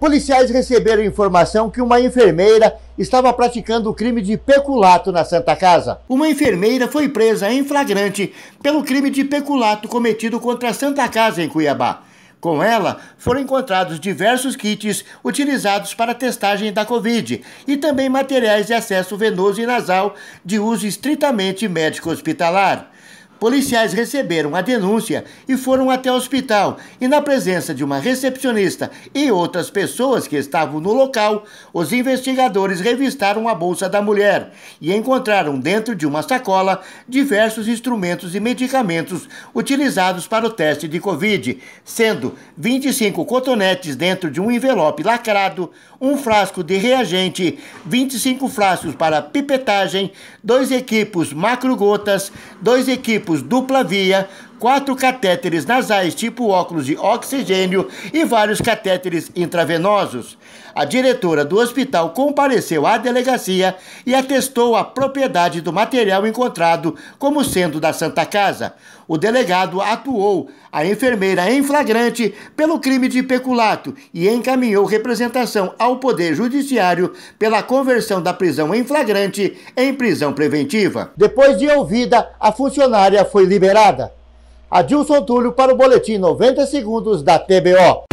Policiais receberam informação que uma enfermeira estava praticando o crime de peculato na Santa Casa. Uma enfermeira foi presa em flagrante pelo crime de peculato cometido contra a Santa Casa em Cuiabá. Com ela, foram encontrados diversos kits utilizados para testagem da Covid e também materiais de acesso venoso e nasal de uso estritamente médico-hospitalar. Policiais receberam a denúncia e foram até o hospital e, na presença de uma recepcionista e outras pessoas que estavam no local, os investigadores revistaram a bolsa da mulher e encontraram dentro de uma sacola diversos instrumentos e medicamentos utilizados para o teste de Covid, sendo 25 cotonetes dentro de um envelope lacrado, um frasco de reagente, 25 frascos para pipetagem, dois equipos macrogotas, dois equipos tipos dupla via quatro catéteres nasais tipo óculos de oxigênio e vários catéteres intravenosos. A diretora do hospital compareceu à delegacia e atestou a propriedade do material encontrado como sendo da Santa Casa. O delegado atuou a enfermeira em flagrante pelo crime de peculato e encaminhou representação ao Poder Judiciário pela conversão da prisão em flagrante em prisão preventiva. Depois de ouvida, a funcionária foi liberada. Adilson Túlio para o Boletim 90 Segundos da TBO.